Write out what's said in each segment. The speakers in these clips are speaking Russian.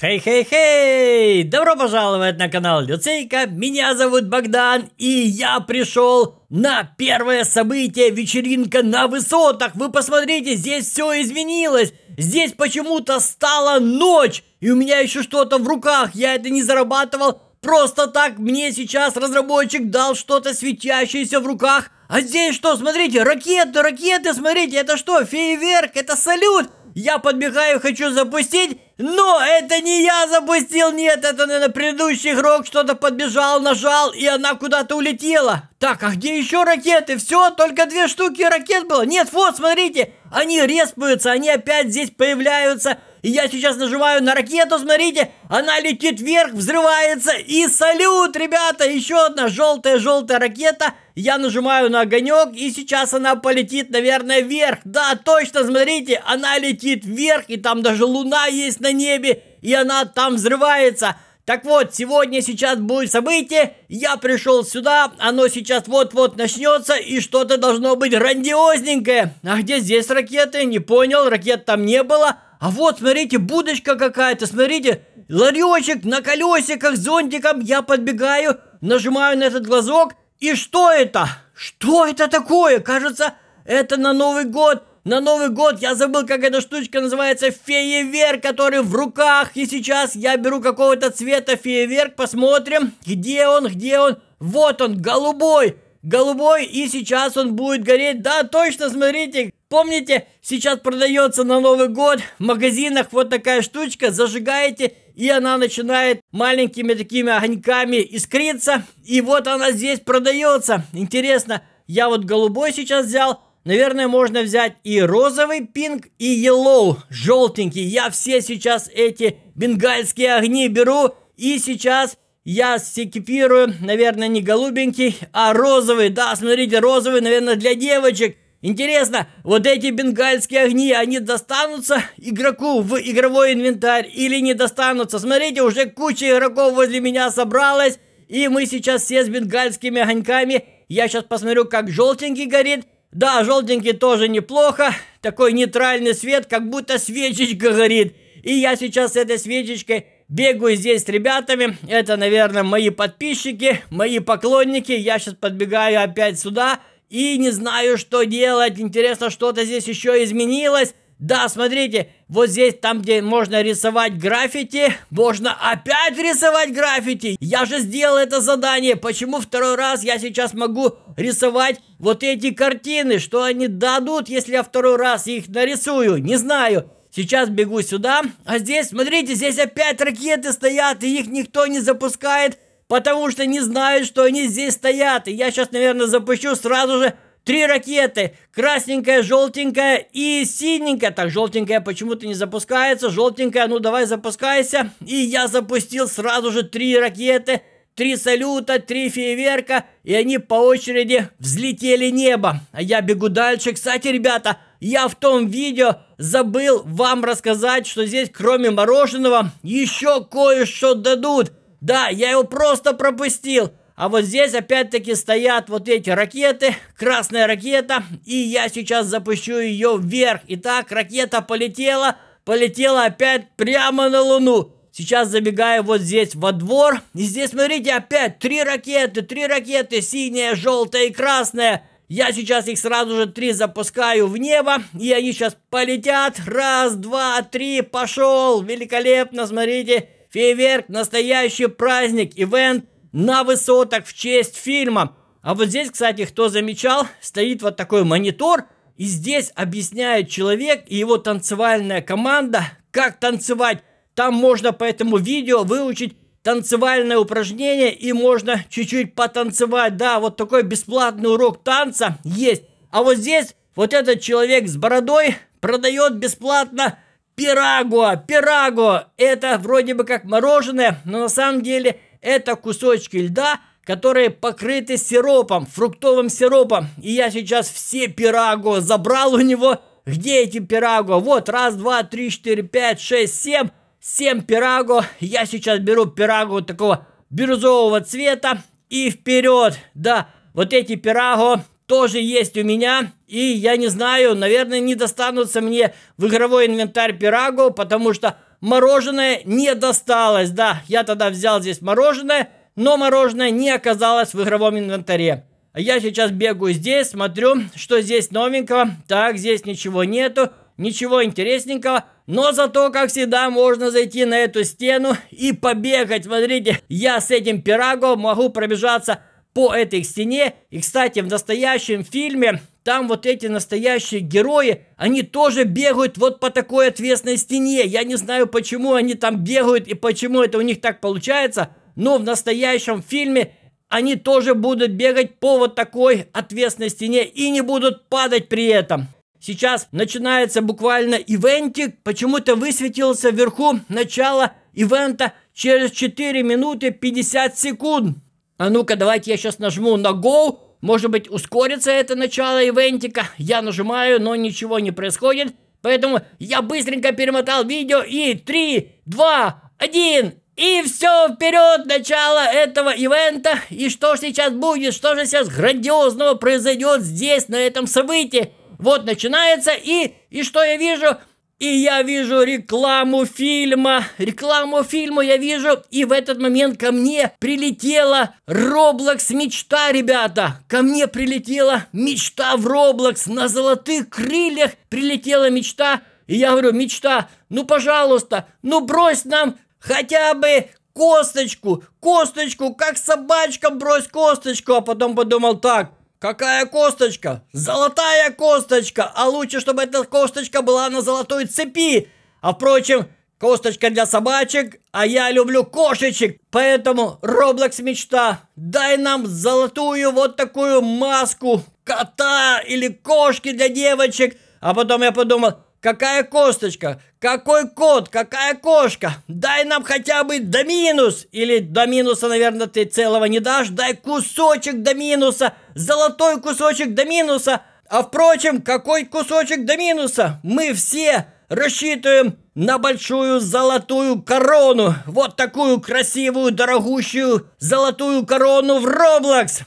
Хей-хей-хей! Добро пожаловать на канал Люцейка, меня зовут Богдан, и я пришел на первое событие вечеринка на высотах. Вы посмотрите, здесь все изменилось, здесь почему-то стала ночь, и у меня еще что-то в руках, я это не зарабатывал, просто так мне сейчас разработчик дал что-то светящееся в руках. А здесь что, смотрите, ракеты, ракеты, смотрите, это что, фейверк, это салют. Я подбегаю, хочу запустить, но это не я запустил, нет, это, наверное, предыдущий игрок что-то подбежал, нажал, и она куда-то улетела. Так, а где еще ракеты? Все, только две штуки ракет было. Нет, вот, смотрите, они респаются, они опять здесь появляются. И я сейчас нажимаю на ракету, смотрите, она летит вверх, взрывается. И салют, ребята, еще одна желтая-желтая ракета. Я нажимаю на огонек, и сейчас она полетит, наверное, вверх. Да, точно, смотрите, она летит вверх, и там даже луна есть на небе, и она там взрывается. Так вот, сегодня сейчас будет событие, я пришел сюда, оно сейчас вот-вот начнется, и что-то должно быть грандиозненькое. А где здесь ракеты? Не понял, ракет там не было. А вот, смотрите, будочка какая-то, смотрите, ларечек на колесиках с зонтиком, я подбегаю, нажимаю на этот глазок, и что это? Что это такое? Кажется, это на Новый год на Новый год я забыл, как эта штучка называется, феевер, который в руках. И сейчас я беру какого-то цвета феевер, посмотрим, где он, где он. Вот он, голубой голубой, и сейчас он будет гореть. Да, точно, смотрите, помните, сейчас продается на Новый год в магазинах вот такая штучка, зажигаете, и она начинает маленькими такими огоньками искриться. И вот она здесь продается. Интересно, я вот голубой сейчас взял, Наверное, можно взять и розовый пинг, и yellow, желтенький. Я все сейчас эти бенгальские огни беру, и сейчас я секипирую, наверное, не голубенький, а розовый. Да, смотрите, розовый, наверное, для девочек. Интересно, вот эти бенгальские огни, они достанутся игроку в игровой инвентарь или не достанутся? Смотрите, уже куча игроков возле меня собралась, и мы сейчас все с бенгальскими огоньками. Я сейчас посмотрю, как желтенький горит, да, желтенький тоже неплохо. Такой нейтральный свет, как будто свечечка горит. И я сейчас с этой свечечкой бегаю здесь с ребятами. Это, наверное, мои подписчики, мои поклонники. Я сейчас подбегаю опять сюда и не знаю, что делать. Интересно, что-то здесь еще изменилось. Да, смотрите, вот здесь, там, где можно рисовать граффити, можно опять рисовать граффити. Я же сделал это задание. Почему второй раз я сейчас могу рисовать вот эти картины? Что они дадут, если я второй раз их нарисую? Не знаю. Сейчас бегу сюда. А здесь, смотрите, здесь опять ракеты стоят, и их никто не запускает, потому что не знают, что они здесь стоят. И я сейчас, наверное, запущу сразу же Три ракеты. Красненькая, желтенькая и синенькая. Так, желтенькая почему-то не запускается. Желтенькая, ну давай запускайся. И я запустил сразу же три ракеты. Три салюта, три фейерверка. И они по очереди взлетели небо. А я бегу дальше. Кстати, ребята, я в том видео забыл вам рассказать, что здесь кроме мороженого еще кое-что дадут. Да, я его просто пропустил. А вот здесь опять-таки стоят вот эти ракеты, красная ракета, и я сейчас запущу ее вверх. Итак, ракета полетела, полетела опять прямо на Луну. Сейчас забегаю вот здесь во двор, и здесь, смотрите, опять три ракеты, три ракеты, синяя, желтая и красная. Я сейчас их сразу же три запускаю в небо, и они сейчас полетят. Раз, два, три, пошел. Великолепно, смотрите. Фейверк, настоящий праздник, ивент на высотах в честь фильма. А вот здесь, кстати, кто замечал, стоит вот такой монитор, и здесь объясняет человек и его танцевальная команда, как танцевать. Там можно по этому видео выучить танцевальное упражнение и можно чуть-чуть потанцевать. Да, вот такой бесплатный урок танца есть. А вот здесь вот этот человек с бородой продает бесплатно пирагуа. Пирагуа – это вроде бы как мороженое, но на самом деле – это кусочки льда, которые покрыты сиропом, фруктовым сиропом. И я сейчас все пираго забрал у него. Где эти пираго? Вот, раз, два, три, четыре, пять, шесть, семь. Семь пираго. Я сейчас беру пираго такого бирюзового цвета. И вперед. Да, вот эти пираго тоже есть у меня. И я не знаю, наверное, не достанутся мне в игровой инвентарь пираго, потому что мороженое не досталось. Да, я тогда взял здесь мороженое, но мороженое не оказалось в игровом инвентаре. Я сейчас бегаю здесь, смотрю, что здесь новенького. Так, здесь ничего нету, ничего интересненького. Но зато, как всегда, можно зайти на эту стену и побегать. Смотрите, я с этим пирогом могу пробежаться по этой стене. И, кстати, в настоящем фильме там вот эти настоящие герои, они тоже бегают вот по такой отвесной стене. Я не знаю, почему они там бегают и почему это у них так получается, но в настоящем фильме они тоже будут бегать по вот такой отвесной стене и не будут падать при этом. Сейчас начинается буквально ивентик. Почему-то высветился вверху начало ивента через 4 минуты 50 секунд. А ну-ка, давайте я сейчас нажму на Go. Может быть, ускорится это начало ивентика. Я нажимаю, но ничего не происходит. Поэтому я быстренько перемотал видео и 3, 2, 1... И все, вперед, начало этого ивента. И что же сейчас будет, что же сейчас грандиозного произойдет здесь, на этом событии. Вот начинается, и, и что я вижу? и я вижу рекламу фильма, рекламу фильма я вижу, и в этот момент ко мне прилетела Роблокс мечта, ребята. Ко мне прилетела мечта в Роблокс на золотых крыльях прилетела мечта. И я говорю, мечта, ну пожалуйста, ну брось нам хотя бы косточку, косточку, как собачка брось косточку. А потом подумал, так, Какая косточка? Золотая косточка! А лучше, чтобы эта косточка была на золотой цепи! А впрочем, косточка для собачек, а я люблю кошечек. Поэтому, Roblox мечта, дай нам золотую вот такую маску кота или кошки для девочек. А потом я подумал, Какая косточка? Какой кот? Какая кошка? Дай нам хотя бы до минус. Или до минуса, наверное, ты целого не дашь. Дай кусочек до минуса. Золотой кусочек до минуса. А впрочем, какой кусочек до минуса? Мы все рассчитываем на большую золотую корону. Вот такую красивую, дорогущую золотую корону в Роблокс.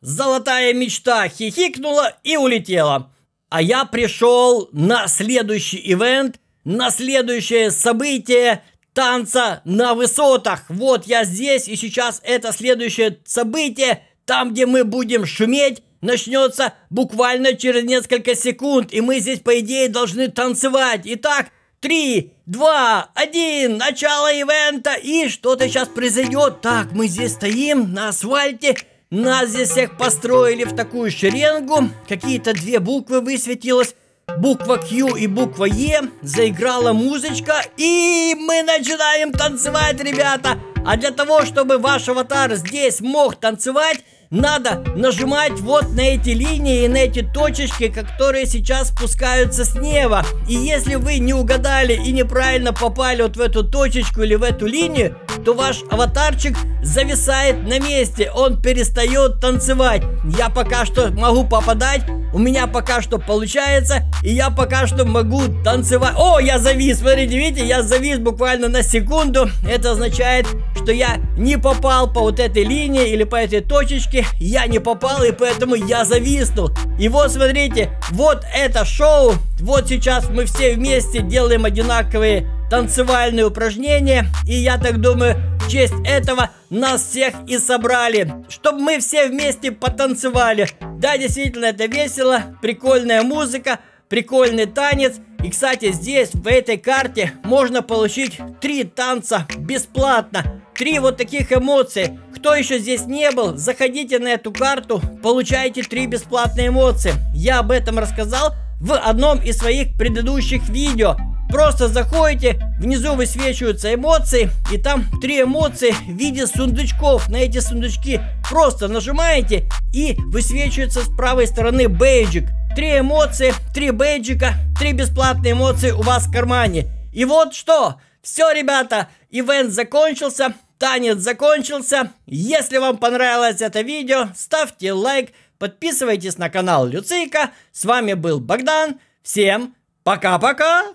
Золотая мечта хихикнула и улетела а я пришел на следующий ивент, на следующее событие танца на высотах. Вот я здесь, и сейчас это следующее событие, там, где мы будем шуметь, начнется буквально через несколько секунд, и мы здесь, по идее, должны танцевать. Итак, три, два, один, начало ивента, и что-то сейчас произойдет. Так, мы здесь стоим на асфальте, нас здесь всех построили в такую шеренгу. Какие-то две буквы высветилось. Буква Q и буква Е. E. Заиграла музычка. И мы начинаем танцевать, ребята. А для того, чтобы ваш аватар здесь мог танцевать, надо нажимать вот на эти линии и на эти точечки, которые сейчас спускаются с неба. И если вы не угадали и неправильно попали вот в эту точечку или в эту линию, то ваш аватарчик зависает на месте, он перестает танцевать. Я пока что могу попадать, у меня пока что получается, и я пока что могу танцевать. О, я завис, смотрите, видите, я завис буквально на секунду. Это означает, что я не попал по вот этой линии или по этой точечке, я не попал, и поэтому я зависнул. И вот, смотрите, вот это шоу, вот сейчас мы все вместе делаем одинаковые танцевальные упражнения. И я так думаю, в честь этого нас всех и собрали, чтобы мы все вместе потанцевали. Да, действительно, это весело, прикольная музыка, прикольный танец. И, кстати, здесь, в этой карте, можно получить три танца бесплатно. Три вот таких эмоции. Кто еще здесь не был, заходите на эту карту, получайте три бесплатные эмоции. Я об этом рассказал в одном из своих предыдущих видео. Просто заходите, внизу высвечиваются эмоции, и там три эмоции в виде сундучков. На эти сундучки просто нажимаете, и высвечивается с правой стороны бейджик. Три эмоции, три бейджика, три бесплатные эмоции у вас в кармане. И вот что, все, ребята, ивент закончился, танец закончился. Если вам понравилось это видео, ставьте лайк, подписывайтесь на канал Люцика. С вами был Богдан. Всем пока-пока!